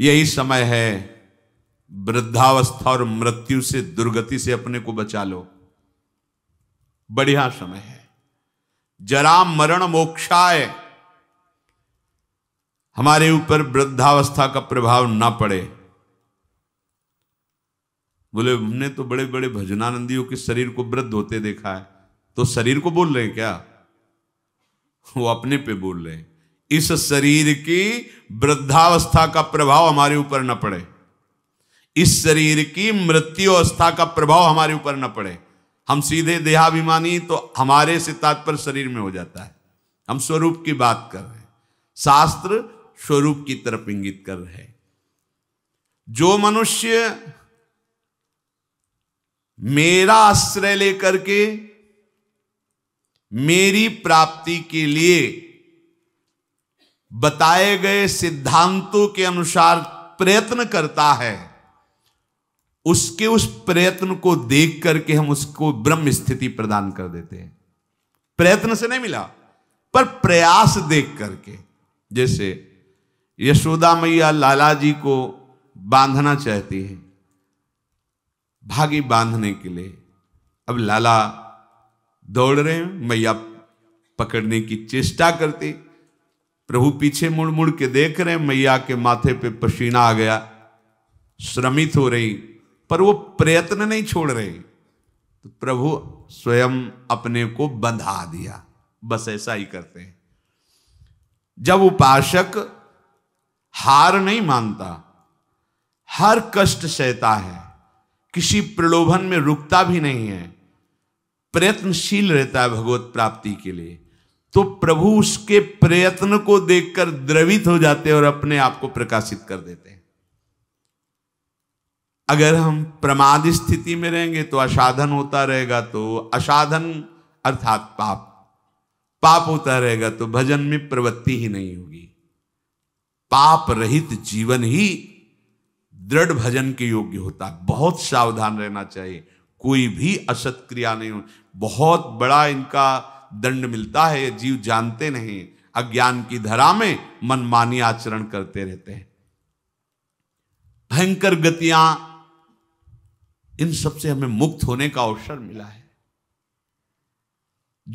यही समय है वृद्धावस्था और मृत्यु से दुर्गति से अपने को बचा लो बढ़िया समय है जरा मरण मोक्षाय हमारे ऊपर वृद्धावस्था का प्रभाव ना पड़े बोले हमने तो बड़े बड़े भजनानंदियों के शरीर को वृद्ध होते देखा है तो शरीर को बोल रहे हैं क्या वो अपने पे बोल रहे हैं इस शरीर की वृद्धावस्था का प्रभाव हमारे ऊपर न पड़े इस शरीर की मृत्यु अवस्था का प्रभाव हमारे ऊपर न पड़े हम सीधे देहाभिमानी तो हमारे से तात्पर्य शरीर में हो जाता है हम स्वरूप की बात कर रहे हैं शास्त्र स्वरूप की तरफ इंगित कर रहे हैं जो मनुष्य मेरा आश्रय लेकर के मेरी प्राप्ति के लिए बताए गए सिद्धांतों के अनुसार प्रयत्न करता है उसके उस प्रयत्न को देख करके हम उसको ब्रह्म स्थिति प्रदान कर देते हैं प्रयत्न से नहीं मिला पर प्रयास देख करके जैसे यशोदा मैया लाला जी को बांधना चाहती है भागी बांधने के लिए अब लाला दौड़ रहे हैं मैया पकड़ने की चेष्टा करती प्रभु पीछे मुड़ मुड़ के देख रहे हैं मैया के माथे पे पसीना आ गया श्रमित हो रही पर वो प्रयत्न नहीं छोड़ रही तो प्रभु स्वयं अपने को बंधा दिया बस ऐसा ही करते हैं जब उपासक हार नहीं मानता हर कष्ट सहता है किसी प्रलोभन में रुकता भी नहीं है प्रयत्नशील रहता है भगवत प्राप्ति के लिए तो प्रभु उसके प्रयत्न को देखकर द्रवित हो जाते हैं और अपने आप को प्रकाशित कर देते हैं अगर हम प्रमाद स्थिति में रहेंगे तो असाधन होता रहेगा तो असाधन अर्थात पाप पाप होता रहेगा तो भजन में प्रवृत्ति ही नहीं होगी पाप रहित जीवन ही दृढ़ भजन के योग्य होता है बहुत सावधान रहना चाहिए कोई भी असत क्रिया नहीं हो बहुत बड़ा इनका दंड मिलता है जीव जानते नहीं अज्ञान की धरा में मनमानी आचरण करते रहते हैं भयंकर गतियां इन सब से हमें मुक्त होने का अवसर मिला है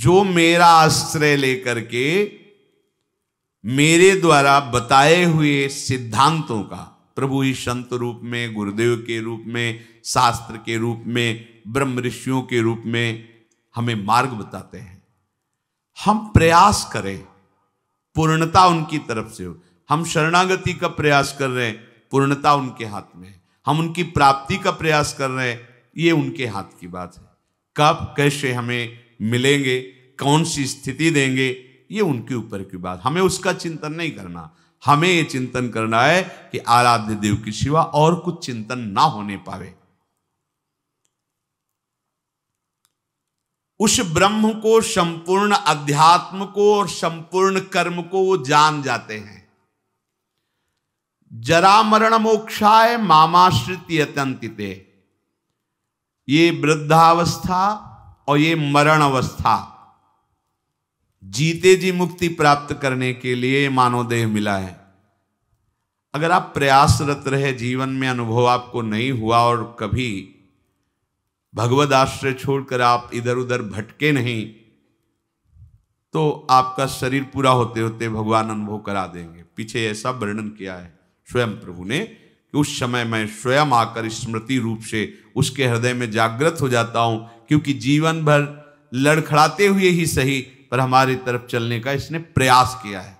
जो मेरा आश्रय लेकर के मेरे द्वारा बताए हुए सिद्धांतों का प्रभु ही संत रूप में गुरुदेव के रूप में शास्त्र के रूप में ब्रह्म ऋषियों के रूप में हमें मार्ग बताते हैं हम प्रयास करें पूर्णता उनकी तरफ से हो हम शरणागति का प्रयास कर रहे हैं पूर्णता उनके हाथ में है हम उनकी प्राप्ति का प्रयास कर रहे हैं ये उनके हाथ की बात है कब कैसे हमें मिलेंगे कौन सी स्थिति देंगे ये उनके ऊपर की बात हमें उसका चिंतन नहीं करना हमें ये चिंतन करना है कि आराध्य देव के सिवा और कुछ चिंतन ना होने पावे उस ब्रह्म को संपूर्ण अध्यात्म को और संपूर्ण कर्म को वो जान जाते हैं जरा मरण मोक्षाए मामाश्रित अत्यंतिते ये वृद्धावस्था और ये मरण अवस्था जीते जी मुक्ति प्राप्त करने के लिए मानव देह मिला है अगर आप प्रयासरत रहे जीवन में अनुभव आपको नहीं हुआ और कभी भगवत आश्रय छोड़कर आप इधर उधर भटके नहीं तो आपका शरीर पूरा होते होते भगवान अनुभव करा देंगे पीछे ऐसा वर्णन किया है स्वयं प्रभु ने कि उस समय मैं स्वयं आकर स्मृति रूप से उसके हृदय में जागृत हो जाता हूं क्योंकि जीवन भर लड़खड़ाते हुए ही सही पर हमारी तरफ चलने का इसने प्रयास किया है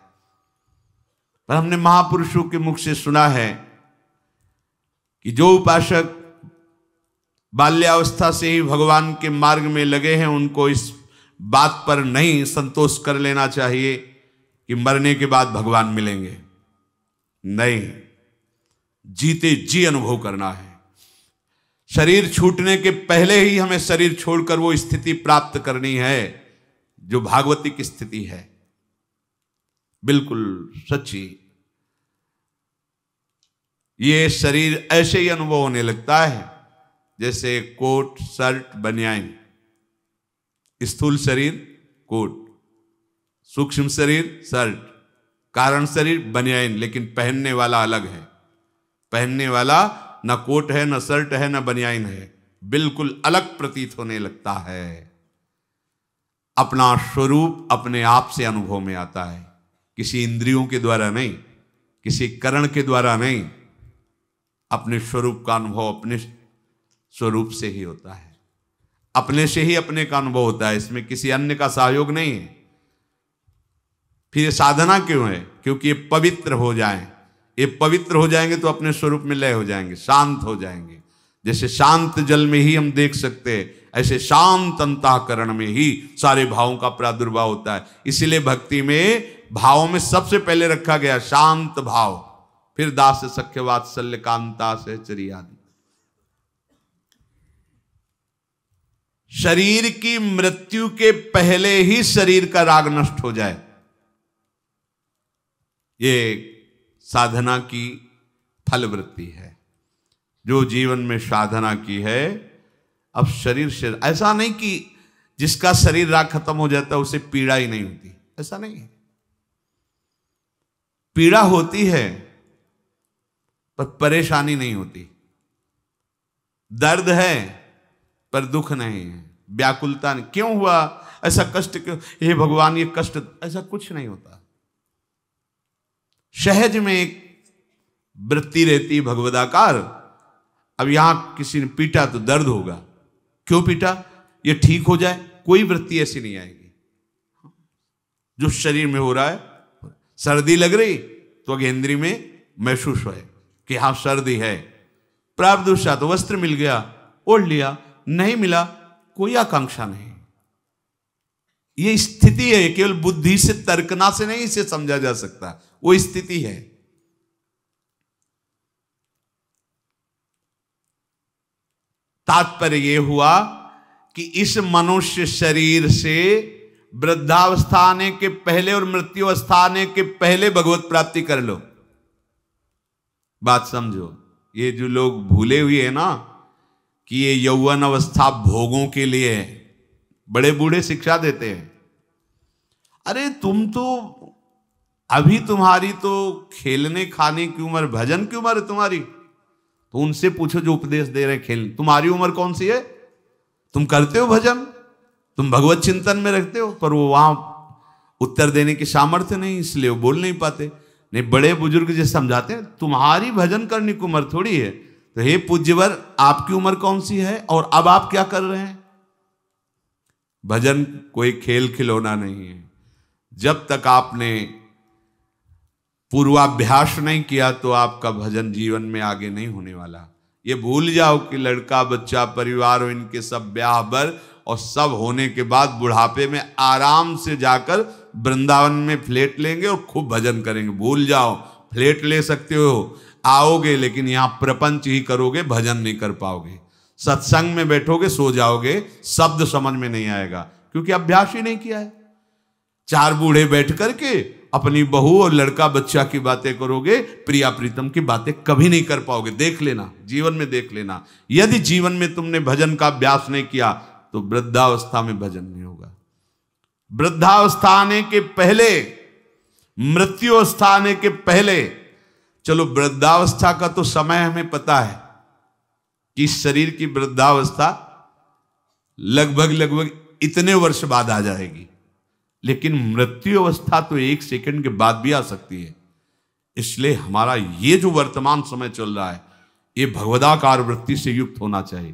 पर हमने महापुरुषों के मुख से सुना है कि जो उपासक बाल्यावस्था से ही भगवान के मार्ग में लगे हैं उनको इस बात पर नहीं संतोष कर लेना चाहिए कि मरने के बाद भगवान मिलेंगे नहीं जीते जी अनुभव करना है शरीर छूटने के पहले ही हमें शरीर छोड़कर वो स्थिति प्राप्त करनी है जो भागवती की स्थिति है बिल्कुल सच्ची ये शरीर ऐसे ही अनुभव होने लगता है जैसे कोट शर्ट बनियाइन स्थूल शरीर कोट सूक्ष्म शरीर शर्ट कारण शरीर बनियाइन लेकिन पहनने वाला अलग है पहनने वाला न कोट है न शर्ट है न बनियाइन है बिल्कुल अलग प्रतीत होने लगता है अपना स्वरूप अपने आप से अनुभव में आता है किसी इंद्रियों के द्वारा नहीं किसी करण के द्वारा नहीं अपने स्वरूप का अनुभव अपने स्वरूप से ही होता है अपने से ही अपने का अनुभव होता है इसमें किसी अन्य का सहयोग नहीं है फिर ये साधना क्यों है क्योंकि ये पवित्र हो जाए ये पवित्र हो जाएंगे तो अपने स्वरूप में लय हो जाएंगे शांत हो जाएंगे जैसे शांत जल में ही हम देख सकते हैं ऐसे शांत अंताकरण में ही सारे भावों का प्रादुर्भाव होता है इसीलिए भक्ति में भावों में सबसे पहले रखा गया शांत भाव फिर दास सख्य वात्सल्य कांता से आदि शरीर की मृत्यु के पहले ही शरीर का राग नष्ट हो जाए ये साधना की फलवृत्ति है जो जीवन में साधना की है अब शरीर से ऐसा नहीं कि जिसका शरीर राग खत्म हो जाता है उसे पीड़ा ही नहीं होती ऐसा नहीं है पीड़ा होती है पर परेशानी नहीं होती दर्द है पर दुख नहीं है व्याकुलता नहीं क्यों हुआ ऐसा कष्ट क्यों हे भगवान ये कष्ट ऐसा कुछ नहीं होता सहज में एक वृत्ति रहती भगवदाकार अब यहां किसी ने पीटा तो दर्द होगा क्यों पीटा ये ठीक हो जाए कोई वृत्ति ऐसी नहीं आएगी जो शरीर में हो रहा है सर्दी लग रही तो अगेंद्री में महसूस हो कि हाँ सर्दी है प्राप्त तो वस्त्र मिल गया ओढ़ लिया नहीं मिला कोई आकांक्षा नहीं ये स्थिति है केवल बुद्धि से तर्कना से नहीं इसे समझा जा सकता वो स्थिति है तात्पर्य यह हुआ कि इस मनुष्य शरीर से वृद्धावस्था आने के पहले और मृत्यु अवस्था आने के पहले भगवत प्राप्ति कर लो बात समझो ये जो लोग भूले हुए हैं ना कि ये यौवन अवस्था भोगों के लिए है बड़े बूढ़े शिक्षा देते हैं अरे तुम तो अभी तुम्हारी तो खेलने खाने की उम्र भजन की उम्र है तुम्हारी तो उनसे पूछो जो उपदेश दे रहे खेल तुम्हारी उम्र कौन सी है तुम करते हो भजन तुम भगवत चिंतन में रखते हो पर वो वहां उत्तर देने की सामर्थ्य नहीं इसलिए वो बोल नहीं पाते नहीं बड़े बुजुर्ग जैसे समझाते हैं तुम्हारी भजन करने की उम्र थोड़ी है तो हे पूज्यवर आपकी उम्र कौन सी है और अब आप क्या कर रहे हैं भजन कोई खेल खिलौना नहीं है जब तक आपने पूर्वाभ्यास नहीं किया तो आपका भजन जीवन में आगे नहीं होने वाला ये भूल जाओ कि लड़का बच्चा परिवार और इनके सब ब्याह बर और सब होने के बाद बुढ़ापे में आराम से जाकर वृंदावन में फ्लेट लेंगे और खूब भजन करेंगे भूल जाओ फ्लेट ले सकते हो आओगे लेकिन यहाँ प्रपंच ही करोगे भजन नहीं कर पाओगे सत्संग में बैठोगे सो जाओगे शब्द समझ में नहीं आएगा क्योंकि अभ्यास ही नहीं किया है चार बूढ़े बैठ करके अपनी बहू और लड़का बच्चा की बातें करोगे प्रिया प्रीतम की बातें कभी नहीं कर पाओगे देख लेना जीवन में देख लेना यदि जीवन में तुमने भजन का अभ्यास नहीं किया तो वृद्धावस्था में भजन नहीं होगा वृद्धावस्था आने के पहले मृत्यु अवस्था आने के पहले चलो वृद्धावस्था का तो समय हमें पता है कि शरीर की वृद्धावस्था लगभग लगभग इतने वर्ष बाद आ जाएगी लेकिन मृत्यु अवस्था तो एक सेकंड के बाद भी आ सकती है इसलिए हमारा ये जो वर्तमान समय चल रहा है ये भगवदाकार वृत्ति से युक्त होना चाहिए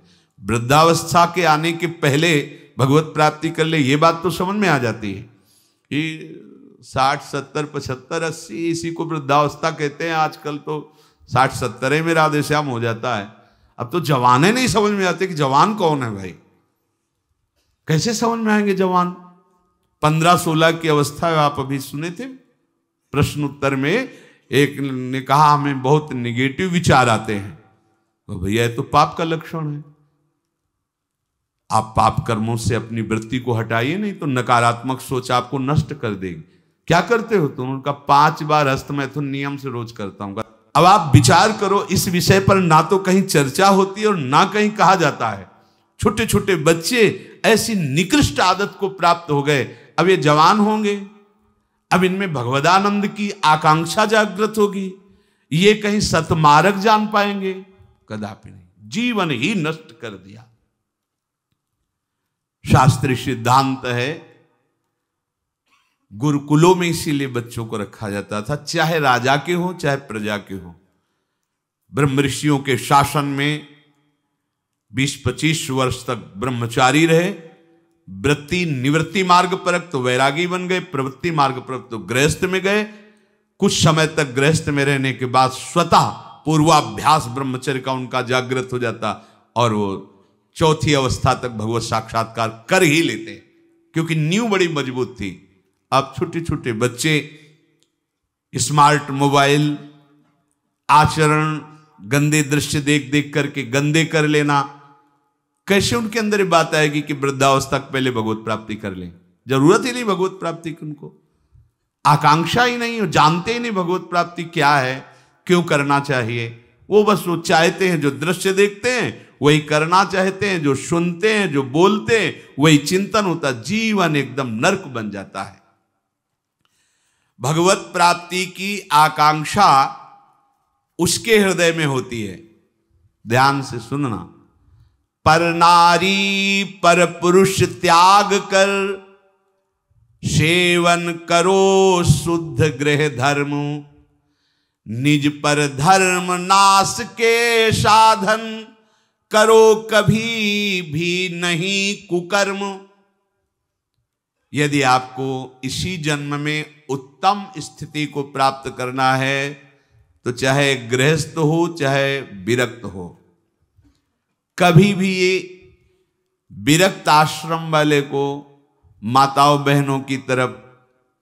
वृद्धावस्था के आने के पहले भगवत प्राप्ति कर ले ये बात तो समझ में आ जाती है कि साठ सत्तर पचहत्तर अस्सी इसी को वृद्धावस्था कहते हैं आजकल तो साठ सत्तर ही मेरा राधे हो जाता है अब तो जवाने नहीं समझ में आते कि जवान कौन है भाई कैसे समझ में आएंगे जवान पंद्रह सोलह की अवस्था आप अभी सुने थे प्रश्न उत्तर में एक ने कहा हमें बहुत निगेटिव विचार आते हैं तो भैया तो पाप का लक्षण है आप पाप कर्मों से अपनी वृत्ति को हटाइए नहीं तो नकारात्मक सोच आपको नष्ट कर देगी क्या करते हो तुम उनका पांच बार हस्त मैथुन तो नियम से रोज करता हूँ अब आप विचार करो इस विषय पर ना तो कहीं चर्चा होती है और ना कहीं कहा जाता है छोटे छोटे बच्चे ऐसी निकृष्ट आदत को प्राप्त हो गए अब ये जवान होंगे अब इनमें भगवदानंद की आकांक्षा जागृत होगी ये कहीं सतमारक जान पाएंगे कदापि नहीं जीवन ही नष्ट कर दिया शास्त्रीय सिद्धांत है गुरुकुलों में इसीलिए बच्चों को रखा जाता था चाहे राजा के हो चाहे प्रजा के हो ब्रह्म ऋषियों के शासन में 20-25 वर्ष तक ब्रह्मचारी रहे वृत्ति निवृत्ति मार्ग परक तो वैरागी बन गए प्रवृत्ति मार्ग परक तो गृहस्थ में गए कुछ समय तक गृहस्थ में रहने के बाद स्वतः पूर्वाभ्यास ब्रह्मचर्य का उनका जागृत हो जाता और वो चौथी अवस्था तक भगवत साक्षात्कार कर ही लेते क्योंकि न्यू बड़ी मजबूत थी अब छोटे छोटे बच्चे स्मार्ट मोबाइल आचरण गंदे दृश्य देख देख करके गंदे कर लेना कैसे उनके अंदर ये बात आएगी कि वृद्धावस्था पहले भगवत प्राप्ति कर लें जरूरत ही नहीं भगवत प्राप्ति की उनको आकांक्षा ही नहीं जानते ही नहीं भगवत प्राप्ति क्या है क्यों करना चाहिए वो बस वो चाहते हैं जो दृश्य देखते हैं वही करना चाहते हैं जो सुनते हैं जो बोलते हैं वही चिंतन होता जीवन एकदम नर्क बन जाता है भगवत प्राप्ति की आकांक्षा उसके हृदय में होती है ध्यान से सुनना पर नारी पर पुरुष त्याग कर सेवन करो शुद्ध गृह धर्म निज पर धर्म नाश के साधन करो कभी भी नहीं कुकर्म यदि आपको इसी जन्म में उत्तम स्थिति को प्राप्त करना है तो चाहे गृहस्थ हो चाहे विरक्त हो कभी भी ये विरक्त आश्रम वाले को माताओं बहनों की तरफ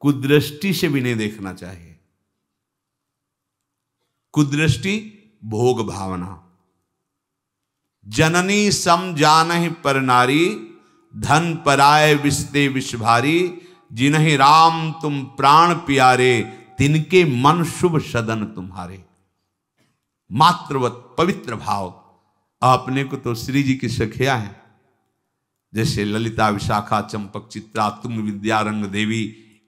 कुदृष्टि से भी नहीं देखना चाहिए कुदृष्टि भोग भावना जननी सम जान ही पर नारी धन पराय विस्ते विषभारी जिन्हें राम तुम प्राण प्यारे तिनके मन शुभ सदन तुम्हारे मातृवत पवित्र भाव आपने को तो श्री जी की सखिया है जैसे ललिता विशाखा चंपक चित्रा तुंग विद्यारंग देवी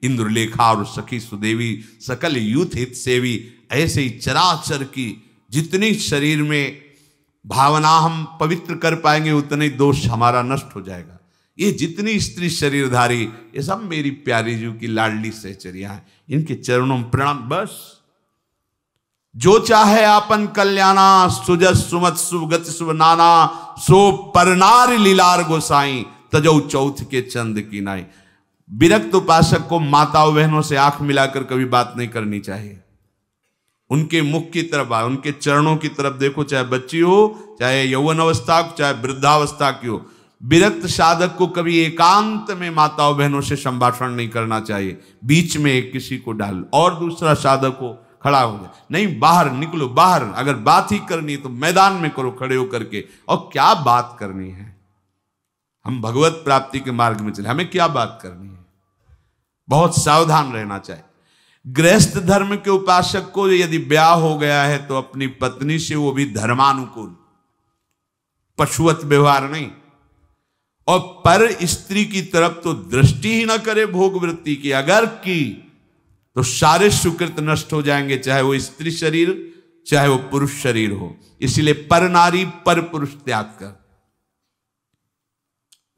इंद्रलेखा और सखी सुदेवी सकल यूथ हित सेवी ऐसे ही चराचर की जितनी शरीर में भावना हम पवित्र कर पाएंगे उतने दोष हमारा नष्ट हो जाएगा ये जितनी स्त्री शरीरधारी ये सब मेरी प्यारी जी की लाडली सहचरिया है इनके चरणों में प्रणाम बस जो चाहे आपन कल्याणा सुजस सुमत सुगत सुभ नाना सो परनार लीलार गोसाई तजो चौथ के चंद की नाई विरक्त उपासक को माताओं बहनों से आंख मिलाकर कभी बात नहीं करनी चाहिए उनके मुख की तरफ उनके चरणों की तरफ देखो चाहे बच्ची हो चाहे यौवन अवस्था चाहे वृद्धावस्था की हो विरक्त साधक को कभी एकांत में माताओं बहनों से संभाषण नहीं करना चाहिए बीच में किसी को डाल और दूसरा साधक को खड़ा हो जाए नहीं बाहर निकलो बाहर अगर बात ही करनी है तो मैदान में करो खड़े होकर के और क्या बात करनी है हम भगवत प्राप्ति के मार्ग में चले हमें क्या बात करनी है बहुत सावधान रहना चाहिए गृहस्थ धर्म के उपासक को यदि ब्याह हो गया है तो अपनी पत्नी से वो भी धर्मानुकूल पशुवत व्यवहार नहीं और पर स्त्री की तरफ तो दृष्टि ही ना करे भोग वृत्ति की अगर की तो सारे सुकृत नष्ट हो जाएंगे चाहे वो स्त्री शरीर चाहे वो पुरुष शरीर हो इसलिए पर नारी पर पुरुष त्याग कर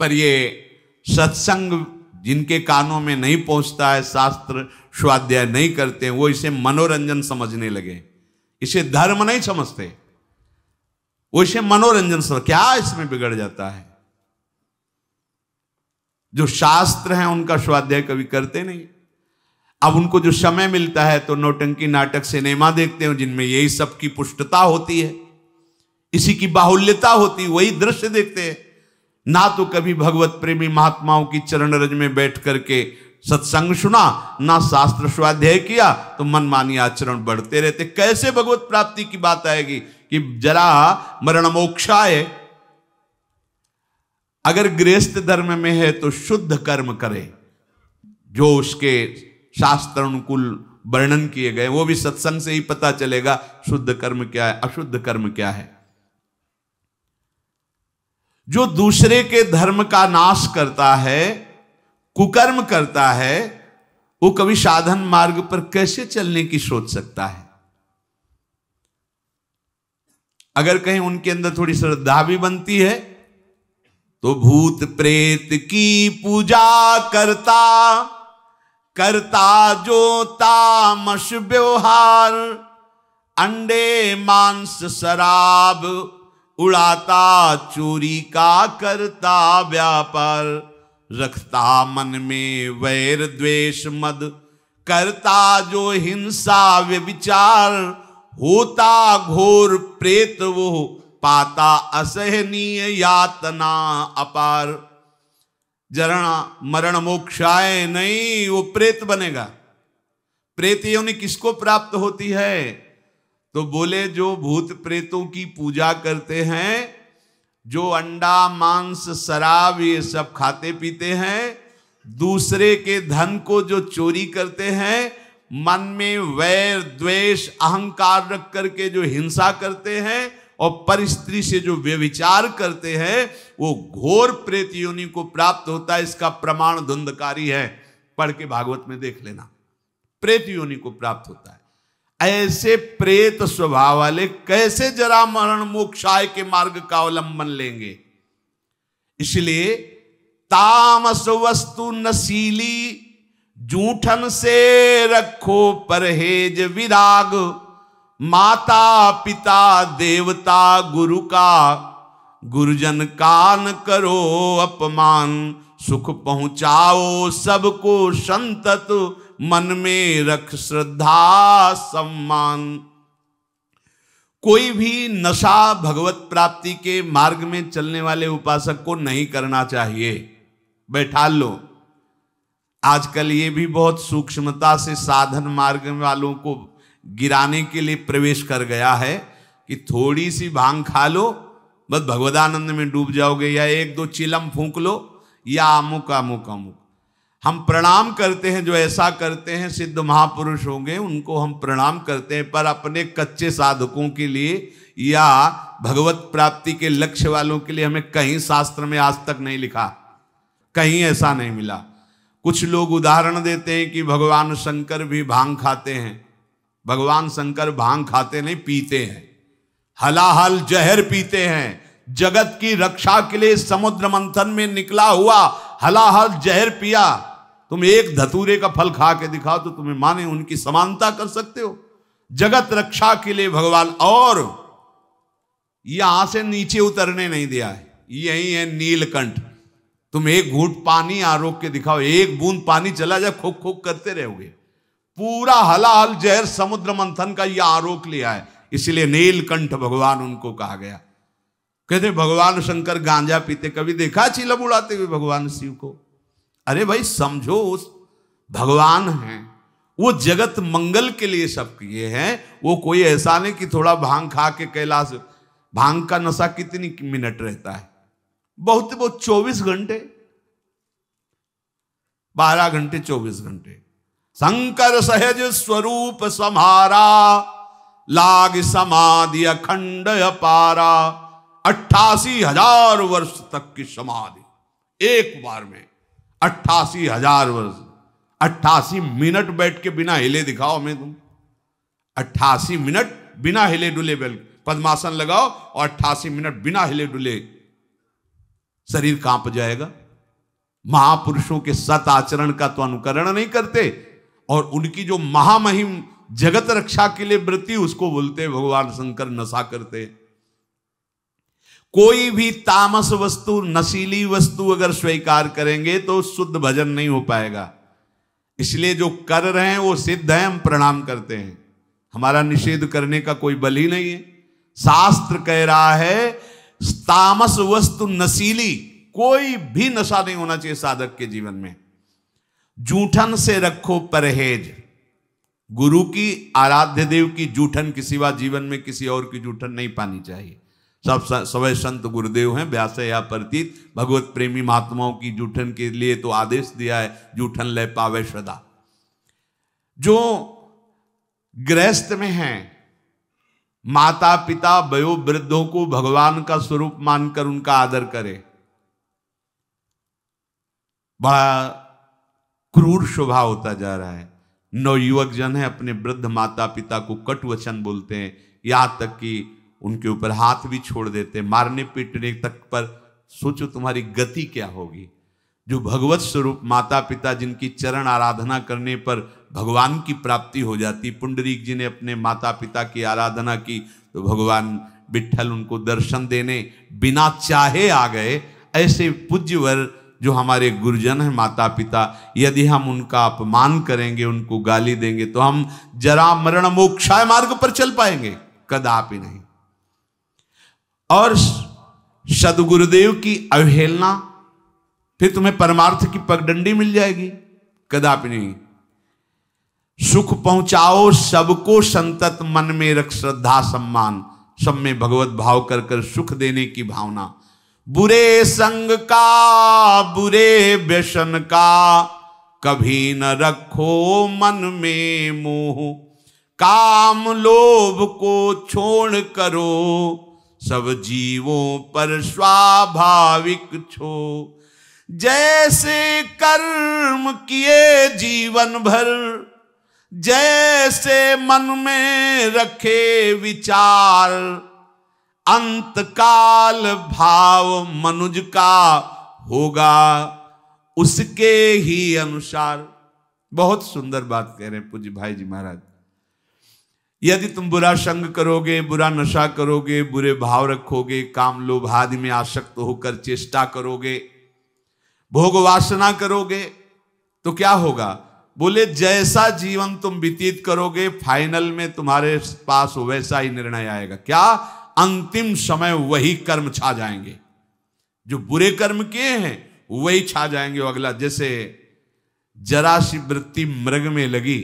पर ये सत्संग जिनके कानों में नहीं पहुंचता है शास्त्र स्वाध्याय नहीं करते हैं वो इसे मनोरंजन समझने लगे इसे धर्म नहीं समझते वो इसे मनोरंजन समझ क्या इसमें बिगड़ जाता है जो शास्त्र हैं उनका स्वाध्याय कभी करते नहीं अब उनको जो समय मिलता है तो नौटंकी नाटक सिनेमा देखते हैं जिनमें यही सब की पुष्टता होती है इसी की बाहुल्यता होती वही दृश्य देखते हैं ना तो कभी भगवत प्रेमी महात्माओं की चरण रज में बैठ करके सत्संग सुना ना शास्त्र स्वाध्याय किया तो मनमानी आचरण बढ़ते रहते कैसे भगवत प्राप्ति की बात आएगी कि जरा मरण मोक्षाए अगर गृहस्थ धर्म में है तो शुद्ध कर्म करे जो उसके शास्त्र अनुकूल वर्णन किए गए वो भी सत्संग से ही पता चलेगा शुद्ध कर्म क्या है अशुद्ध कर्म क्या है जो दूसरे के धर्म का नाश करता है कुकर्म करता है वो कभी साधन मार्ग पर कैसे चलने की सोच सकता है अगर कहीं उनके अंदर थोड़ी श्रद्धा भी बनती है तो भूत प्रेत की पूजा करता करता जो तामस व्यवहार अंडे मांस शराब उड़ाता चोरी का करता व्यापार रखता मन में वैर द्वेष मद करता जो हिंसा व्यविचार होता घोर प्रेत वो पाता असहनीय यातना अपार जरणा मरण मोक्षाए नहीं वो प्रेत बनेगा प्रेत योनि किसको प्राप्त होती है तो बोले जो भूत प्रेतों की पूजा करते हैं जो अंडा मांस शराब ये सब खाते पीते हैं दूसरे के धन को जो चोरी करते हैं मन में वैर द्वेष अहंकार रख करके जो हिंसा करते हैं और पर स्त्री से जो व्यविचार करते हैं वो घोर प्रेत योनि को प्राप्त होता है इसका प्रमाण धुंधकारी है पढ़ के भागवत में देख लेना प्रेत योनि को प्राप्त होता है ऐसे प्रेत स्वभाव वाले कैसे जरा मरण मोक्षाय के मार्ग का अवलंबन लेंगे इसलिए तामस वस्तु नशीली जूठन से रखो परहेज विराग माता पिता देवता गुरु का गुरुजन का न करो अपमान सुख पहुंचाओ सबको संतत मन में रख श्रद्धा सम्मान कोई भी नशा भगवत प्राप्ति के मार्ग में चलने वाले उपासक को नहीं करना चाहिए बैठा लो आजकल ये भी बहुत सूक्ष्मता से साधन मार्ग वालों को गिराने के लिए प्रवेश कर गया है कि थोड़ी सी भांग खा लो बस भगवदानंद में डूब जाओगे या एक दो चिलम फूंक लो या अमुक अमुक अमुक हम प्रणाम करते हैं जो ऐसा करते हैं सिद्ध महापुरुष होंगे उनको हम प्रणाम करते हैं पर अपने कच्चे साधकों के लिए या भगवत प्राप्ति के लक्ष्य वालों के लिए हमें कहीं शास्त्र में आज तक नहीं लिखा कहीं ऐसा नहीं मिला कुछ लोग उदाहरण देते हैं कि भगवान शंकर भी भांग खाते हैं भगवान शंकर भांग खाते नहीं पीते हैं हलाहल जहर पीते हैं जगत की रक्षा के लिए समुद्र मंथन में निकला हुआ हलाहल जहर पिया तुम एक धतूरे का फल खा के दिखाओ तो तुम्हें माने उनकी समानता कर सकते हो जगत रक्षा के लिए भगवान और यहां से नीचे उतरने नहीं दिया है यही है नीलकंठ तुम एक घूट पानी आरोप के दिखाओ एक बूंद पानी चला जाए खोख खोख करते रहोगे पूरा हलाल जहर समुद्र मंथन का यह आरोप लिया है इसलिए नीलकंठ भगवान उनको कहा गया कहते भगवान शंकर गांजा पीते कभी देखा चील उड़ाते हुए भगवान शिव को अरे भाई समझो उस भगवान है वो जगत मंगल के लिए सब किए हैं वो कोई ऐसा नहीं कि थोड़ा भांग खा के कैलाश भांग का नशा कितनी मिनट रहता है बहुत बहुत चौबीस घंटे बारह घंटे चौबीस घंटे शंकर सहज स्वरूप समारा लाग समाधि अखंड अपारा अट्ठासी हजार वर्ष तक की समाधि एक बार में अट्ठासी हजार वर्ष अट्ठासी मिनट बैठ के बिना हिले दिखाओ हमें तुम अट्ठासी मिनट बिना हिले डुले बैल पद्मासन लगाओ और अट्ठासी मिनट बिना हिले डुले शरीर कांप जाएगा महापुरुषों के सत आचरण का तो अनुकरण नहीं करते और उनकी जो महामहिम जगत रक्षा के लिए वृत्ति उसको बोलते हैं भगवान शंकर नशा करते कोई भी तामस वस्तु नशीली वस्तु अगर स्वीकार करेंगे तो शुद्ध भजन नहीं हो पाएगा इसलिए जो कर रहे हैं वो सिद्ध है हम प्रणाम करते हैं हमारा निषेध करने का कोई बल ही नहीं है शास्त्र कह रहा है तामस वस्तु नशीली कोई भी नशा नहीं होना चाहिए साधक के जीवन में जूठन से रखो परहेज गुरु की आराध्य देव की जूठन के सिवा जीवन में किसी और की जूठन नहीं पानी चाहिए सब सवय संत गुरुदेव हैं व्यास या प्रतीत भगवत प्रेमी महात्माओं की जूठन के लिए तो आदेश दिया है जूठन ले पावे श्रदा जो गृहस्थ में हैं माता पिता वयो वृद्धों को भगवान का स्वरूप मानकर उनका आदर करें बड़ा क्रूर शोभा होता जा रहा है नवयुवक जन है अपने वृद्ध माता पिता को कट वचन बोलते हैं यहाँ तक कि उनके ऊपर हाथ भी छोड़ देते मारने पीटने तक पर सोचो तुम्हारी गति क्या होगी जो भगवत स्वरूप माता पिता जिनकी चरण आराधना करने पर भगवान की प्राप्ति हो जाती पुंडरीक जी ने अपने माता पिता की आराधना की तो भगवान विठल उनको दर्शन देने बिना चाहे आ गए ऐसे पूज्यवर जो हमारे गुरुजन हैं माता पिता यदि हम उनका अपमान करेंगे उनको गाली देंगे तो हम जरा मरण मोक्षाय मार्ग पर चल पाएंगे कदापि नहीं और सदगुरुदेव की अवहेलना फिर तुम्हें परमार्थ की पगडंडी मिल जाएगी कदापि नहीं सुख पहुंचाओ सबको संतत मन में रख श्रद्धा सम्मान सब में भगवत भाव कर कर सुख देने की भावना बुरे संग का बुरे व्यसन का कभी न रखो मन में मोह काम लोभ को छोड़ करो सब जीवों पर स्वाभाविक छो जैसे कर्म किए जीवन भर जैसे मन में रखे विचार अंतकाल भाव मनुज का होगा उसके ही अनुसार बहुत सुंदर बात कह रहे हैं पूज्य भाई जी महाराज यदि तुम बुरा संग करोगे बुरा नशा करोगे बुरे भाव रखोगे काम लोभ आदि में आसक्त होकर चेष्टा करोगे भोग वासना करोगे तो क्या होगा बोले जैसा जीवन तुम व्यतीत करोगे फाइनल में तुम्हारे पास वैसा ही निर्णय आएगा क्या अंतिम समय वही कर्म छा जाएंगे जो बुरे कर्म किए हैं वही छा जाएंगे अगला जैसे जरा सी वृत्ति मृग में लगी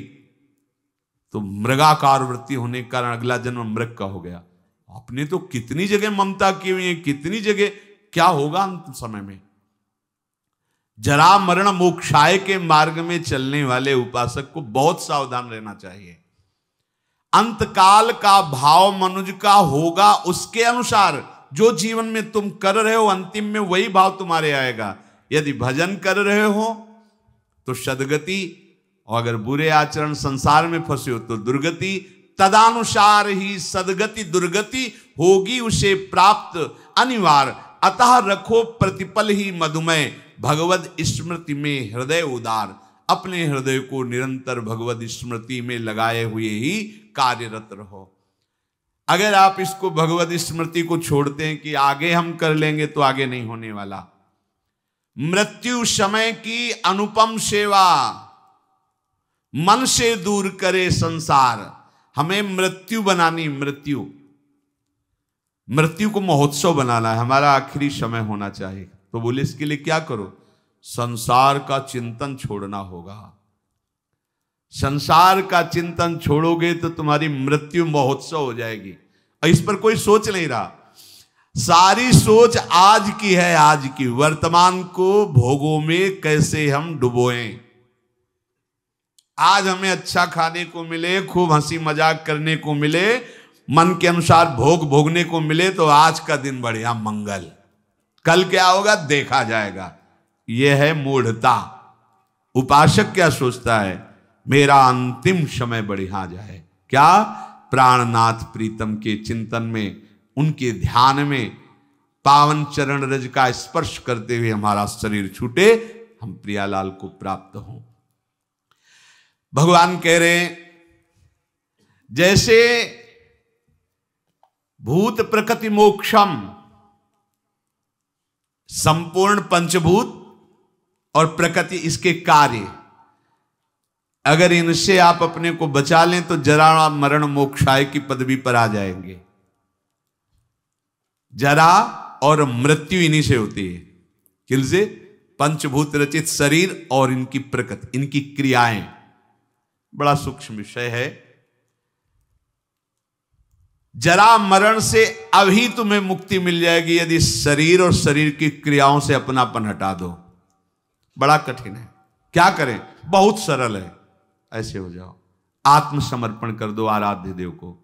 तो मृगाकार वृत्ति होने के कारण अगला जन्म मृग का हो गया आपने तो कितनी जगह ममता की हुई है कितनी जगह क्या होगा अंतिम समय में जरा मरण मोक्षाय के मार्ग में चलने वाले उपासक को बहुत सावधान रहना चाहिए अंतकाल का भाव मनुज का होगा उसके अनुसार जो जीवन में तुम कर रहे हो अंतिम में वही भाव तुम्हारे आएगा यदि भजन कर रहे हो तो सदगति और अगर बुरे आचरण संसार में फंसे हो तो दुर्गति तदानुसार ही सदगति दुर्गति होगी उसे प्राप्त अनिवार्य अतः रखो प्रतिपल ही मधुमय भगवत स्मृति में हृदय उदार अपने हृदय को निरंतर भगवत स्मृति में लगाए हुए ही कार्यरत रहो अगर आप इसको भगवत स्मृति को छोड़ते हैं कि आगे हम कर लेंगे तो आगे नहीं होने वाला मृत्यु समय की अनुपम सेवा मन से दूर करे संसार हमें मृत्यु बनानी मृत्यु मृत्यु को महोत्सव बनाना है हमारा आखिरी समय होना चाहिए तो बोले इसके लिए क्या करो संसार का चिंतन छोड़ना होगा संसार का चिंतन छोड़ोगे तो तुम्हारी मृत्यु महोत्सव हो जाएगी और इस पर कोई सोच नहीं रहा सारी सोच आज की है आज की वर्तमान को भोगों में कैसे हम डुबोएं आज हमें अच्छा खाने को मिले खूब हंसी मजाक करने को मिले मन के अनुसार भोग भोगने को मिले तो आज का दिन बढ़िया मंगल कल क्या होगा देखा जाएगा यह है मूढ़ता उपासक क्या सोचता है मेरा अंतिम समय बढ़िया जाए क्या प्राणनाथ प्रीतम के चिंतन में उनके ध्यान में पावन चरण रज का स्पर्श करते हुए हमारा शरीर छूटे हम प्रियालाल को प्राप्त हो भगवान कह रहे हैं जैसे भूत प्रकृति मोक्षम संपूर्ण पंचभूत और प्रकृति इसके कार्य अगर इनसे आप अपने को बचा लें तो जरा मरण मोक्षाय की पदवी पर आ जाएंगे जरा और मृत्यु इन्हीं से होती है से पंचभूत रचित शरीर और इनकी प्रकृति इनकी क्रियाएं बड़ा सूक्ष्म विषय है जरा मरण से अभी तुम्हें मुक्ति मिल जाएगी यदि शरीर और शरीर की क्रियाओं से अपनापन हटा दो बड़ा कठिन है क्या करें बहुत सरल है ऐसे हो जाओ आत्मसमर्पण कर दो आराध्य देव को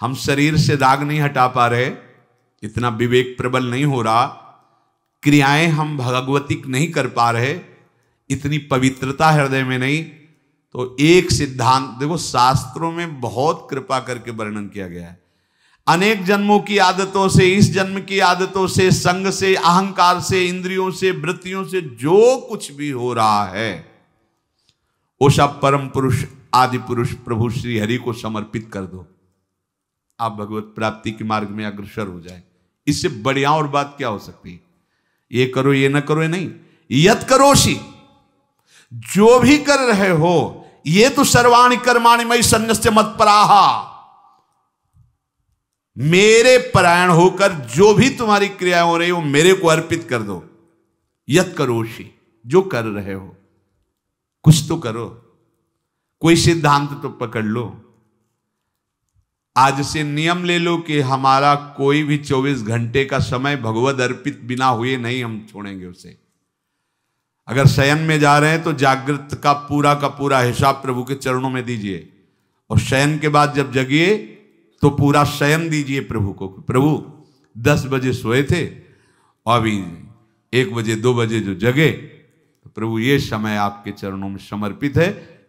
हम शरीर से दाग नहीं हटा पा रहे इतना विवेक प्रबल नहीं हो रहा क्रियाएं हम भगवतिक नहीं कर पा रहे इतनी पवित्रता हृदय में नहीं तो एक सिद्धांत देखो शास्त्रों में बहुत कृपा करके वर्णन किया गया है अनेक जन्मों की आदतों से इस जन्म की आदतों से संग से अहंकार से इंद्रियों से वृत्तियों से जो कुछ भी हो रहा है वो सब परम पुरुष आदि पुरुष प्रभु श्री हरि को समर्पित कर दो आप भगवत प्राप्ति के मार्ग में अग्रसर हो जाए इससे बढ़िया और बात क्या हो सकती है ये करो ये ना करो ये नहीं यत करोशी जो भी कर रहे हो ये तो सर्वाणी कर्माणिमय मई सन्नस्य मत पराहा मेरे परायण होकर जो भी तुम्हारी क्रियाएं हो रही हो मेरे को अर्पित कर दो यत करोशी जो कर रहे हो कुछ तो करो कोई सिद्धांत तो पकड़ लो आज से नियम ले लो कि हमारा कोई भी 24 घंटे का समय भगवत अर्पित बिना हुए नहीं हम छोड़ेंगे उसे अगर शयन में जा रहे हैं तो जागृत का पूरा का पूरा हिसाब प्रभु के चरणों में दीजिए और शयन के बाद जब जगिए तो पूरा शयन दीजिए प्रभु को प्रभु दस बजे सोए थे और अभी एक बजे दो बजे जो जगे प्रभु ये समय आपके चरणों में समर्पित है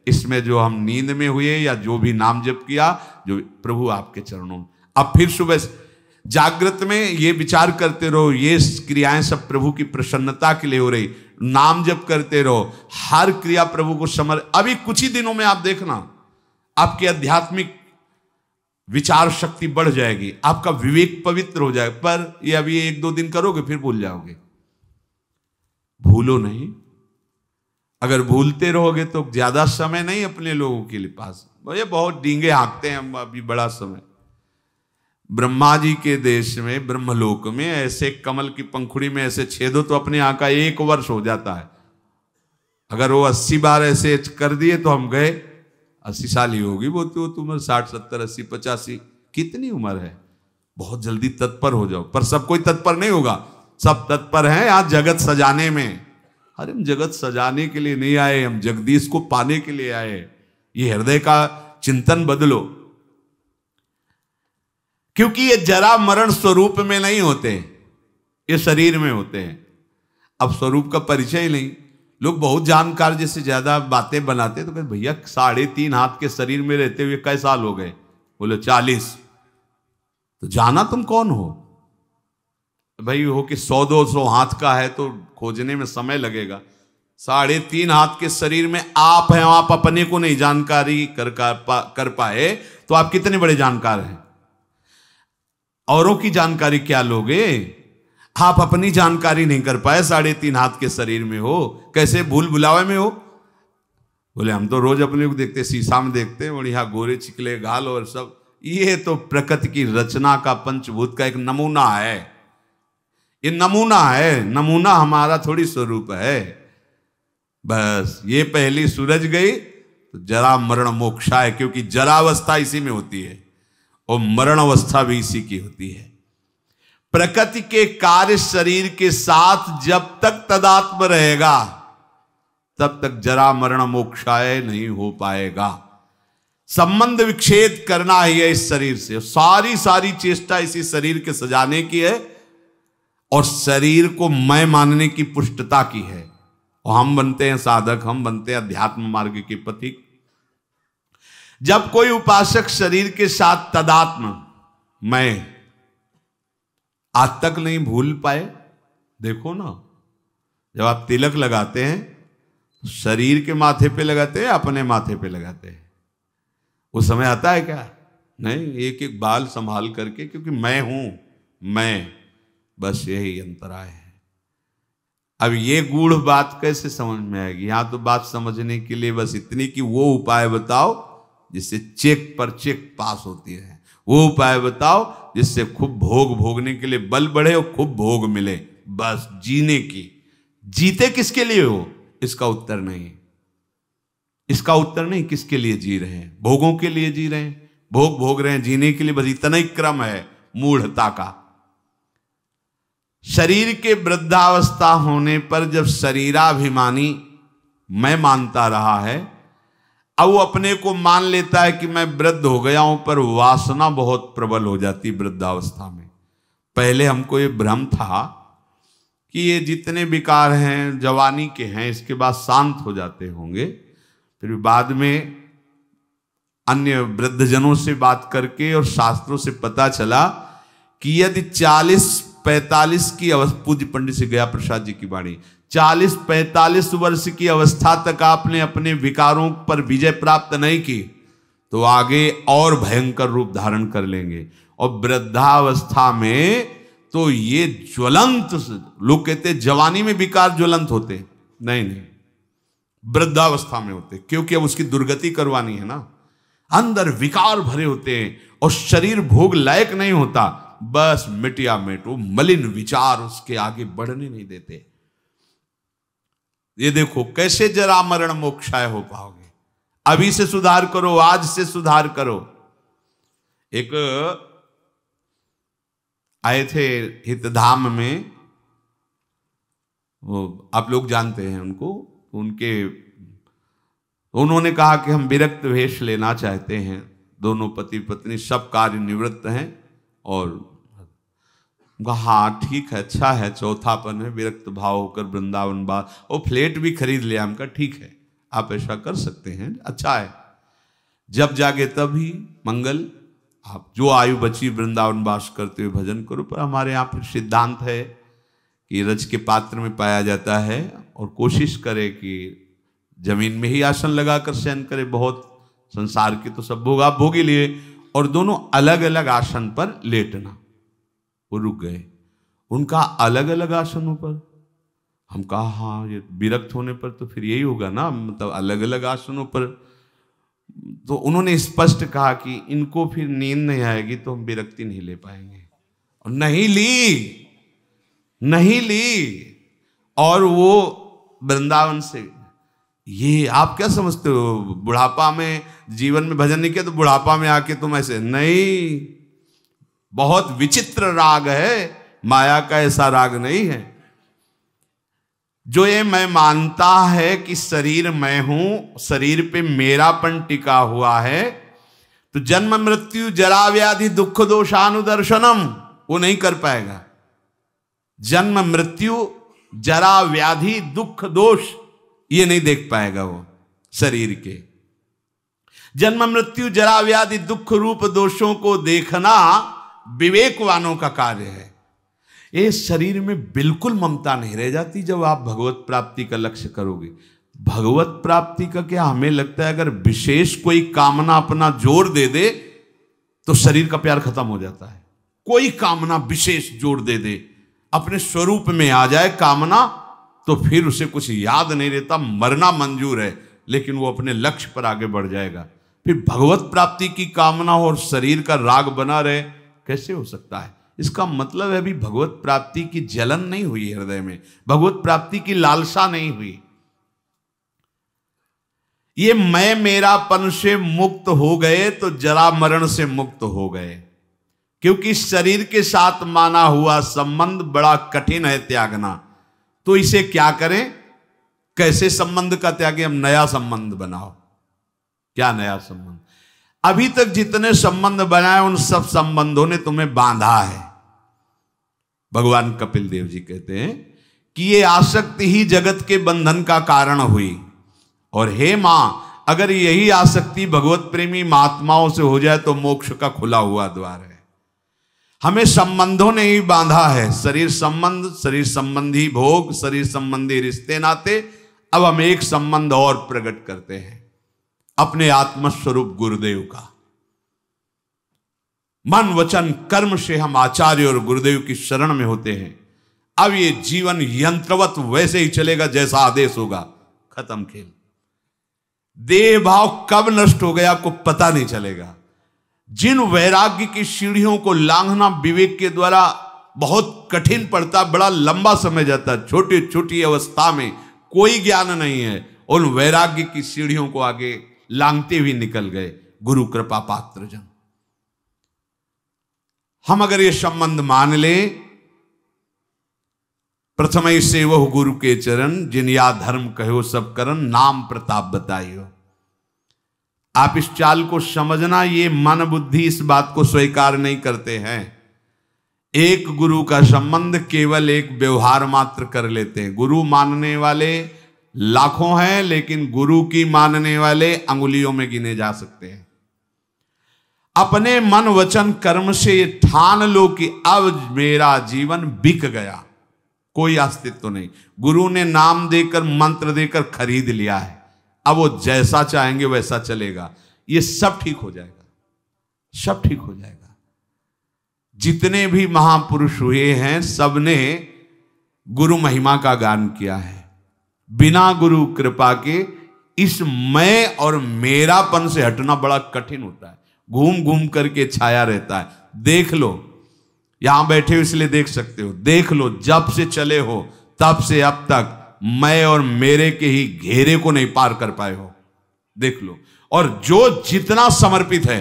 इसमें जो हम नींद में हुए या जो भी नाम जप किया जो प्रभु आपके चरणों में अब फिर सुबह जागृत में ये विचार करते रहो ये क्रियाएं सब प्रभु की प्रसन्नता के लिए हो रही नाम जप करते रहो हर क्रिया प्रभु को समर अभी कुछ ही दिनों में आप देखना आपकी आध्यात्मिक विचार शक्ति बढ़ जाएगी आपका विवेक पवित्र हो जाएगा पर ये अभी एक दो दिन करोगे फिर भूल जाओगे भूलो नहीं अगर भूलते रहोगे तो ज़्यादा समय नहीं अपने लोगों के लिए पास भैया बहुत डींगे हाँकते हैं हम अभी बड़ा समय ब्रह्मा जी के देश में ब्रह्मलोक में ऐसे कमल की पंखुड़ी में ऐसे छेदो तो अपने यहाँ का एक वर्ष हो जाता है अगर वो अस्सी बार ऐसे कर दिए तो हम गए अस्सी साल ही होगी वो तो उम्र साठ सत्तर अस्सी पचासी कितनी उम्र है बहुत जल्दी तत्पर हो जाओ पर सब कोई तत्पर नहीं होगा सब तत्पर हैं आज जगत सजाने में अरे हम जगत सजाने के लिए नहीं आए हम जगदीश को पाने के लिए आए ये हृदय का चिंतन बदलो क्योंकि ये जरा मरण स्वरूप में नहीं होते ये शरीर में होते हैं अब स्वरूप का परिचय नहीं लोग बहुत जानकार जैसे ज्यादा बातें बनाते तो कहते भैया साढ़े तीन हाथ के शरीर में रहते हुए कई साल हो गए बोले चालीस तो जाना तुम कौन हो भाई हो कि सौ दो सौ हाथ का है तो खोजने में समय लगेगा साढ़े तीन हाथ के शरीर में आप हैं आप अपने को नहीं जानकारी कर पा, कर पाए तो आप कितने बड़े जानकार हैं औरों की जानकारी क्या लोगे आप अपनी जानकारी नहीं कर पाए साढ़े तीन हाथ के शरीर में हो कैसे भूल बुलावे में हो बोले हम तो रोज अपने को देखते शीशा में देखते हैं बढ़िया गोरे चिकले गाल और सब ये तो प्रकृति की रचना का पंचभूत का एक नमूना है ये नमूना है नमूना हमारा थोड़ी स्वरूप है बस ये पहली सूरज गई तो जरा मरण मोक्षा है क्योंकि जरावस्था इसी में होती है और मरण अवस्था भी इसी की होती है प्रकृति के कार्य शरीर के साथ जब तक तदात्म रहेगा तब तक जरा मरण मोक्षाय नहीं हो पाएगा संबंध विच्छेद करना ही है इस शरीर से सारी सारी चेष्टा इसी शरीर के सजाने की है और शरीर को मैं मानने की पुष्टता की है और हम बनते हैं साधक हम बनते हैं अध्यात्म मार्ग के पथिक जब कोई उपासक शरीर के साथ तदात्म मैं आज तक नहीं भूल पाए देखो ना जब आप तिलक लगाते हैं शरीर के माथे पे लगाते हैं अपने माथे पे लगाते हैं उस समय आता है क्या नहीं एक एक बाल संभाल करके क्योंकि मैं हूं मैं बस यही अंतराय है अब ये गूढ़ बात कैसे समझ में आएगी यहां तो बात समझने के लिए बस इतनी कि वो उपाय बताओ जिससे चेक पर चेक पास होती है वो उपाय बताओ जिससे खूब भोग भोगने के लिए बल बढ़े और खूब भोग मिले बस जीने की जीते किसके लिए हो इसका उत्तर नहीं इसका उत्तर नहीं किसके लिए जी रहे हैं भोगों के लिए जी रहे हैं भोग भोग रहे हैं जीने के लिए बस इतना ही क्रम है मूढ़ता का शरीर के वृद्धावस्था होने पर जब शरीराभिमानी मैं मानता रहा है अब वो अपने को मान लेता है कि मैं वृद्ध हो गया हूं पर वासना बहुत प्रबल हो जाती वृद्धावस्था में पहले हमको ये भ्रम था कि ये जितने विकार हैं जवानी के हैं इसके बाद शांत हो जाते होंगे फिर बाद में अन्य वृद्धजनों से बात करके और शास्त्रों से पता चला कि यदि 40 पैंतालीस की अवस्था पूज्य पंडित से गया प्रसाद जी की वाणी चालीस पैंतालीस वर्ष की अवस्था तक आपने अपने विकारों पर विजय प्राप्त नहीं की तो आगे और भयंकर रूप धारण कर लेंगे और वृद्धावस्था में तो ये ज्वलंत लोग कहते जवानी में विकार ज्वलंत होते नहीं नहीं वृद्धावस्था में होते क्योंकि अब उसकी दुर्गति करवानी है ना अंदर विकार भरे होते हैं और शरीर भोग लायक नहीं होता बस मिटिया मेटो मलिन विचार उसके आगे बढ़ने नहीं देते ये देखो कैसे जरा मरण मोक्षाय हो पाओगे अभी से सुधार करो आज से सुधार करो एक आए थे हितधाम में वो आप लोग जानते हैं उनको उनके उन्होंने कहा कि हम विरक्त वेश लेना चाहते हैं दोनों पति पत्नी सब कार्य निवृत्त हैं और कहा हाँ ठीक है अच्छा है चौथापन है विरक्त भाव होकर वृंदावन बाद वो फ्लेट भी खरीद लिया हमका ठीक है आप ऐसा कर सकते हैं अच्छा है जब जागे तभी मंगल आप जो आयु बची वृंदावन वास करते हुए भजन करो पर हमारे यहाँ पर सिद्धांत है कि रज के पात्र में पाया जाता है और कोशिश करे कि जमीन में ही आसन लगा कर शयन करे बहुत संसार के तो सब भोग आप भोगी लिए और दोनों अलग अलग आसन पर लेटना वो रुक गए उनका अलग अलग आसनों पर हम कहा हाँ ये विरक्त होने पर तो फिर यही होगा ना मतलब अलग अलग आसनों पर तो उन्होंने स्पष्ट कहा कि इनको फिर नींद नहीं आएगी तो हम विरक्ति नहीं ले पाएंगे और नहीं ली नहीं ली और वो वृंदावन से ये आप क्या समझते हो बुढ़ापा में जीवन में भजन नहीं किया तो बुढ़ापा में आके तुम ऐसे नहीं बहुत विचित्र राग है माया का ऐसा राग नहीं है जो ये मैं मानता है कि शरीर मैं हूं शरीर पे मेरापन टिका हुआ है तो जन्म मृत्यु जरा व्याधि दुख दोषानुदर्शनम वो नहीं कर पाएगा जन्म मृत्यु जरा व्याधि दुख दोष ये नहीं देख पाएगा वो शरीर के जन्म मृत्यु जरा व्याधि दुख रूप दोषों को देखना विवेकवानों का कार्य है ये शरीर में बिल्कुल ममता नहीं रह जाती जब आप भगवत प्राप्ति का लक्ष्य करोगे भगवत प्राप्ति का क्या हमें लगता है अगर विशेष कोई कामना अपना जोर दे दे तो शरीर का प्यार खत्म हो जाता है कोई कामना विशेष जोर दे दे अपने स्वरूप में आ जाए कामना तो फिर उसे कुछ याद नहीं रहता मरना मंजूर है लेकिन वो अपने लक्ष्य पर आगे बढ़ जाएगा फिर भगवत प्राप्ति की कामना और शरीर का राग बना रहे कैसे हो सकता है इसका मतलब है अभी भगवत प्राप्ति की जलन नहीं हुई हृदय में भगवत प्राप्ति की लालसा नहीं हुई ये मैं मेरा पन से मुक्त हो गए तो जरा मरण से मुक्त हो गए क्योंकि शरीर के साथ माना हुआ संबंध बड़ा कठिन है त्यागना तो इसे क्या करें कैसे संबंध का त्यागे हम नया संबंध बनाओ क्या नया संबंध अभी तक जितने संबंध बनाए उन सब संबंधों ने तुम्हें बांधा है भगवान कपिल देव जी कहते हैं कि ये आसक्ति ही जगत के बंधन का कारण हुई और हे मां अगर यही आसक्ति भगवत प्रेमी महात्माओं से हो जाए तो मोक्ष का खुला हुआ द्वार है हमें संबंधों ने ही बांधा है शरीर संबंध शरीर संबंधी भोग शरीर संबंधी रिश्ते नाते अब हम एक संबंध और प्रकट करते हैं अपने आत्मस्वरूप गुरुदेव का मन वचन कर्म से हम आचार्य और गुरुदेव की शरण में होते हैं अब ये जीवन यंत्रवत वैसे ही चलेगा जैसा आदेश होगा खत्म खेल देह भाव कब नष्ट हो गया आपको पता नहीं चलेगा जिन वैराग्य की सीढ़ियों को लांघना विवेक के द्वारा बहुत कठिन पड़ता बड़ा लंबा समय जाता छोटी छोटी अवस्था में कोई ज्ञान नहीं है उन वैराग्य की सीढ़ियों को आगे लांगते हुए निकल गए गुरु कृपा पात्र जन हम अगर ये संबंध मान ले प्रथम से वह गुरु के चरण जिन या धर्म कहो सब करण नाम प्रताप बताइयो आप इस चाल को समझना ये मन बुद्धि इस बात को स्वीकार नहीं करते हैं एक गुरु का संबंध केवल एक व्यवहार मात्र कर लेते हैं गुरु मानने वाले लाखों हैं लेकिन गुरु की मानने वाले अंगुलियों में गिने जा सकते हैं अपने मन वचन कर्म से ये ठान लो कि अब मेरा जीवन बिक गया कोई अस्तित्व तो नहीं गुरु ने नाम देकर मंत्र देकर खरीद लिया है अब वो जैसा चाहेंगे वैसा चलेगा ये सब ठीक हो जाएगा सब ठीक हो जाएगा जितने भी महापुरुष हुए हैं सबने गुरु महिमा का गान किया है बिना गुरु कृपा के इस मैं और मेरापन से हटना बड़ा कठिन होता है घूम घूम करके छाया रहता है देख लो यहां बैठे हो इसलिए देख सकते हो देख लो जब से चले हो तब से अब तक मैं और मेरे के ही घेरे को नहीं पार कर पाए हो देख लो और जो जितना समर्पित है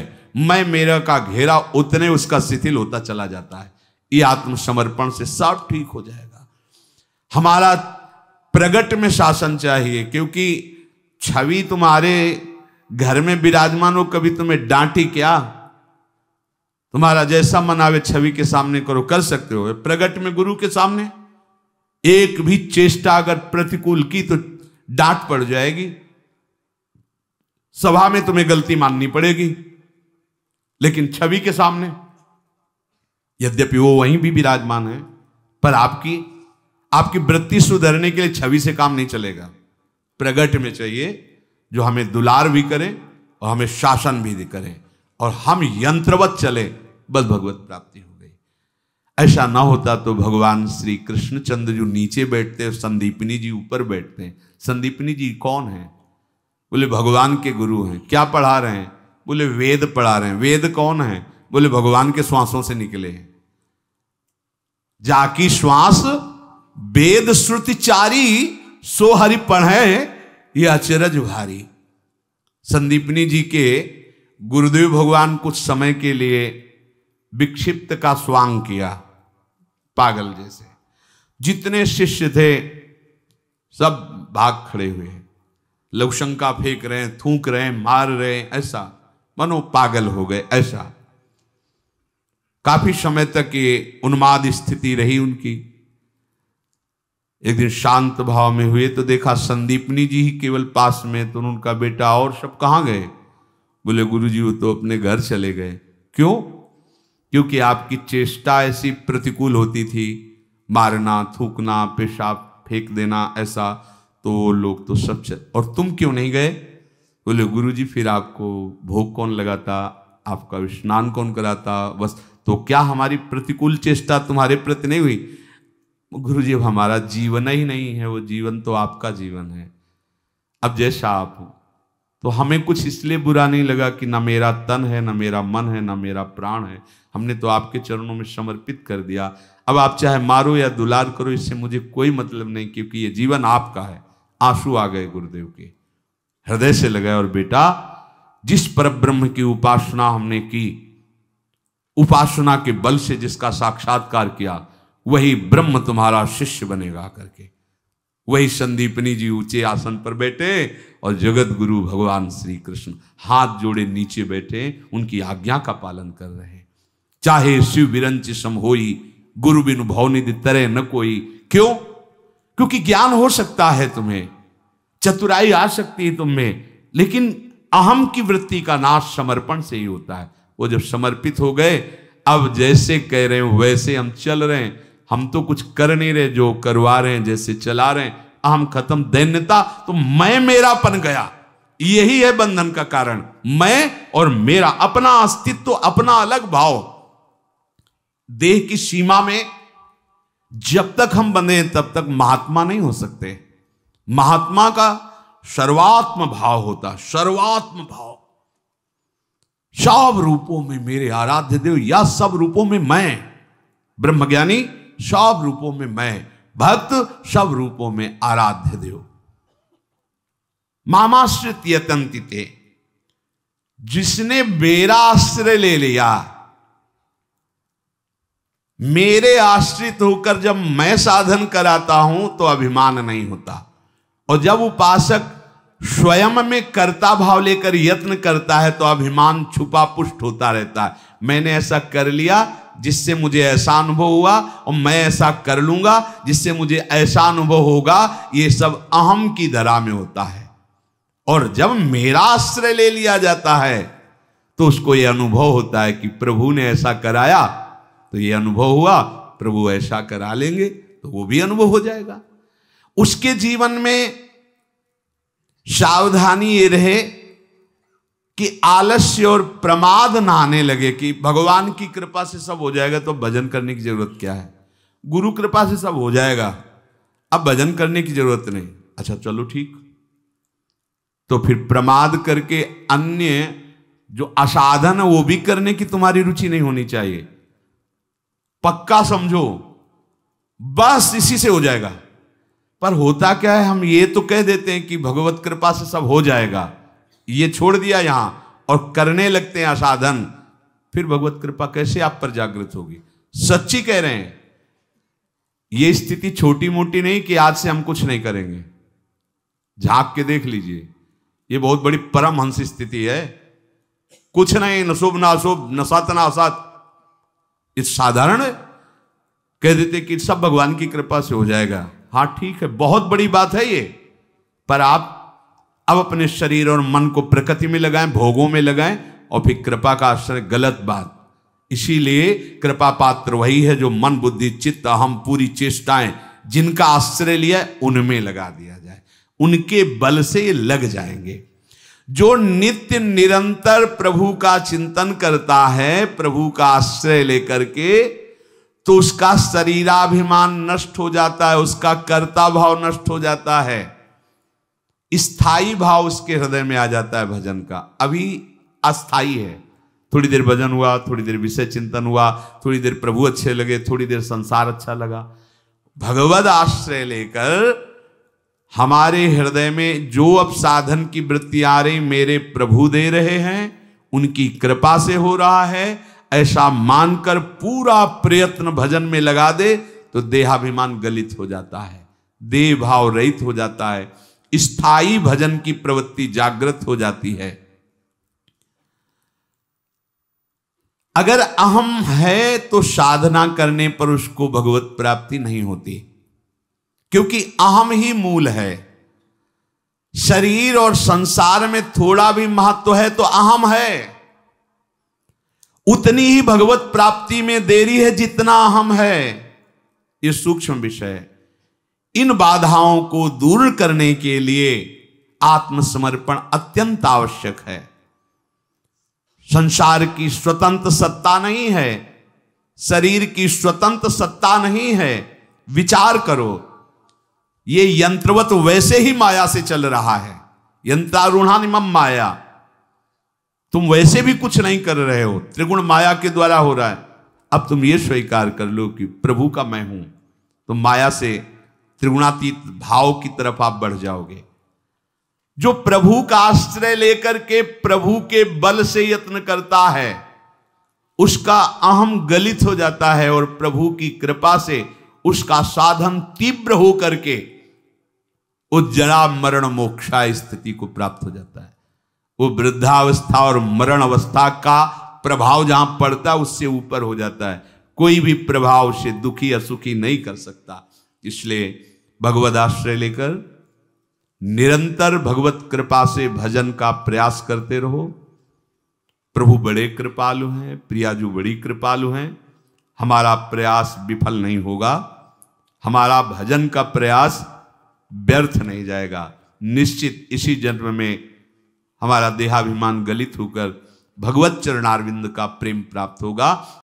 मैं मेरा का घेरा उतने उसका शिथिल होता चला जाता है ये आत्मसमर्पण से सब ठीक हो जाएगा हमारा प्रगट में शासन चाहिए क्योंकि छवि तुम्हारे घर में विराजमान हो कभी तुम्हें डांटी क्या तुम्हारा जैसा मनावे छवि के सामने करो कर सकते हो प्रगट में गुरु के सामने एक भी चेष्टा अगर प्रतिकूल की तो डांट पड़ जाएगी सभा में तुम्हें गलती माननी पड़ेगी लेकिन छवि के सामने यद्यपि वो वहीं भी विराजमान है पर आपकी आपकी वृत्ति सुधरने के लिए छवि से काम नहीं चलेगा प्रगट में चाहिए जो हमें दुलार भी करें और हमें शासन भी करें और हम यंत्रवत चले बस भगवत प्राप्ति हो गई ऐसा ना होता तो भगवान श्री कृष्ण चंद्र नीचे बैठते हैं संदीपनी जी ऊपर बैठते हैं संदीपनी जी कौन है बोले भगवान के गुरु हैं क्या पढ़ा रहे हैं बोले वेद पढ़ा रहे हैं वेद कौन है बोले भगवान के श्वासों से निकले हैं जाकी श्वास वेद श्रुति चारी सो हरि पढ़े ये अचरज भारी संदीपनी जी के गुरुदेव भगवान कुछ समय के लिए विक्षिप्त का स्वांग किया पागल जैसे जितने शिष्य थे सब भाग खड़े हुए लघुशंका फेंक रहे हैं थूक रहे हैं मार रहे हैं ऐसा मनो पागल हो गए ऐसा काफी समय तक ये उन्माद स्थिति रही उनकी एक दिन शांत भाव में हुए तो देखा संदीपनी जी ही केवल पास में तो उनका बेटा और सब कहाँ गए बोले गुरु जी वो तो अपने घर चले गए क्यों क्योंकि आपकी चेष्टा ऐसी प्रतिकूल होती थी मारना थूकना पेशाब फेंक देना ऐसा तो वो लोग तो सब चल और तुम क्यों नहीं गए बोले गुरु जी फिर आपको भोग कौन लगाता आपका स्नान कौन कराता बस तो क्या हमारी प्रतिकूल चेष्टा तुम्हारे प्रति नहीं हुई गुरु जी हमारा जीवन ही नहीं है वो जीवन तो आपका जीवन है अब जैसा आप हो तो हमें कुछ इसलिए बुरा नहीं लगा कि ना मेरा तन है ना मेरा मन है ना मेरा प्राण है हमने तो आपके चरणों में समर्पित कर दिया अब आप चाहे मारो या दुलार करो इससे मुझे कोई मतलब नहीं क्योंकि ये जीवन आपका है आंसू आ गए गुरुदेव के हृदय से लगाए और बेटा जिस पर ब्रह्म की उपासना हमने की उपासना के बल से जिसका साक्षात्कार किया वही ब्रह्म तुम्हारा शिष्य बनेगा करके वही संदीपनी जी ऊंचे आसन पर बैठे और जगत गुरु भगवान श्री कृष्ण हाथ जोड़े नीचे बैठे उनकी आज्ञा का पालन कर रहे हैं चाहे शिव विरंच सम गुरु बिनु भवनिधि तरह न कोई क्यों क्योंकि ज्ञान हो सकता है तुम्हें चतुराई आ सकती है तुम्हें लेकिन अहम की वृत्ति का नाश समर्पण से ही होता है वो जब समर्पित हो गए अब जैसे कह रहे हो वैसे हम चल रहे हैं हम तो कुछ कर नहीं रहे जो करवा रहे हैं जैसे चला रहे हैं अहम खत्म दैन्यता तो मैं मेरा पन गया यही है बंधन का कारण मैं और मेरा अपना अस्तित्व तो अपना अलग भाव देह की सीमा में जब तक हम बंधे तब तक महात्मा नहीं हो सकते महात्मा का सर्वात्म भाव होता सर्वात्म भाव सब रूपों में मेरे आराध्य देव या सब रूपों में मैं ब्रह्मज्ञानी सब रूपों में मैं भक्त सब रूपों में आराध्य देव मामाश्रित यतंती थे जिसने मेरा आश्रय ले लिया मेरे आश्रित होकर जब मैं साधन कराता हूं तो अभिमान नहीं होता और जब उपासक स्वयं में कर्ता भाव लेकर यत्न करता है तो अभिमान छुपा पुष्ट होता रहता है मैंने ऐसा कर लिया जिससे मुझे ऐसा अनुभव हुआ और मैं ऐसा कर लूंगा जिससे मुझे ऐसा अनुभव होगा ये सब अहम की धरा में होता है और जब मेरा आश्रय ले लिया जाता है तो उसको यह अनुभव होता है कि प्रभु ने ऐसा कराया तो यह अनुभव हुआ प्रभु ऐसा करा लेंगे तो वो भी अनुभव हो जाएगा उसके जीवन में सावधानी ये रहे कि आलस्य और प्रमाद न आने लगे कि भगवान की कृपा से सब हो जाएगा तो भजन करने की जरूरत क्या है गुरु कृपा से सब हो जाएगा अब भजन करने की जरूरत नहीं अच्छा चलो ठीक तो फिर प्रमाद करके अन्य जो असाधन है वो भी करने की तुम्हारी रुचि नहीं होनी चाहिए पक्का समझो बस इसी से हो जाएगा पर होता क्या है हम ये तो कह देते हैं कि भगवत कृपा से सब हो जाएगा ये छोड़ दिया यहां और करने लगते हैं असाधन फिर भगवत कृपा कैसे आप पर जागृत होगी सच्ची कह रहे हैं ये स्थिति छोटी मोटी नहीं कि आज से हम कुछ नहीं करेंगे झांक के देख लीजिए ये बहुत बड़ी परमहंस स्थिति है कुछ नहीं न शुभ ना अशुभ न सत ना असत साधारण कह देते कि सब भगवान की कृपा से हो जाएगा हाँ ठीक है बहुत बड़ी बात है ये पर आप अब अपने शरीर और मन को प्रकृति में लगाएं भोगों में लगाएं और फिर कृपा का आश्रय गलत बात इसीलिए कृपा पात्र वही है जो मन बुद्धि चित्त अहम पूरी चेष्टाएं जिनका आश्रय लिया उनमें लगा दिया जाए उनके बल से ये लग जाएंगे जो नित्य निरंतर प्रभु का चिंतन करता है प्रभु का आश्रय लेकर के तो उसका शरीराभिमान नष्ट हो जाता है उसका कर्ता भाव नष्ट हो जाता है स्थाई भाव उसके हृदय में आ जाता है भजन का अभी अस्थाई है थोड़ी देर भजन हुआ थोड़ी देर विषय चिंतन हुआ थोड़ी देर प्रभु अच्छे लगे थोड़ी देर संसार अच्छा लगा भगवत आश्रय लेकर हमारे हृदय में जो अब साधन की वृत्ति आ रही मेरे प्रभु दे रहे हैं उनकी कृपा से हो रहा है ऐसा मानकर पूरा प्रयत्न भजन में लगा दे तो देहाभिमान गलित हो जाता है देह भाव रहित हो जाता है स्थायी भजन की प्रवृत्ति जागृत हो जाती है अगर अहम है तो साधना करने पर उसको भगवत प्राप्ति नहीं होती क्योंकि अहम ही मूल है शरीर और संसार में थोड़ा भी महत्व है तो अहम है उतनी ही भगवत प्राप्ति में देरी है जितना अहम है यह सूक्ष्म विषय है इन बाधाओं को दूर करने के लिए आत्मसमर्पण अत्यंत आवश्यक है संसार की स्वतंत्र सत्ता नहीं है शरीर की स्वतंत्र सत्ता नहीं है विचार करो ये यंत्रवत वैसे ही माया से चल रहा है यंत्रारूढ़ा निम माया तुम वैसे भी कुछ नहीं कर रहे हो त्रिगुण माया के द्वारा हो रहा है अब तुम ये स्वीकार कर लो कि प्रभु का मैं हूं तो माया से त्रिगुणातीत भाव की तरफ आप बढ़ जाओगे जो प्रभु का आश्रय लेकर के प्रभु के बल से यत्न करता है उसका अहम गलित हो जाता है और प्रभु की कृपा से उसका साधन तीव्र हो करके वो जरा मरण मोक्षा स्थिति को प्राप्त हो जाता है वो वृद्धावस्था और मरण अवस्था का प्रभाव जहां पड़ता है उससे ऊपर हो जाता है कोई भी प्रभाव से दुखी सुखी नहीं कर सकता इसलिए भगवद आश्रय लेकर निरंतर भगवत कृपा से भजन का प्रयास करते रहो प्रभु बड़े कृपालु हैं प्रियाजू बड़ी कृपालु हैं हमारा प्रयास विफल नहीं होगा हमारा भजन का प्रयास व्यर्थ नहीं जाएगा निश्चित इसी जन्म में हमारा देहाभिमान गलित होकर भगवत चरणारविंद का प्रेम प्राप्त होगा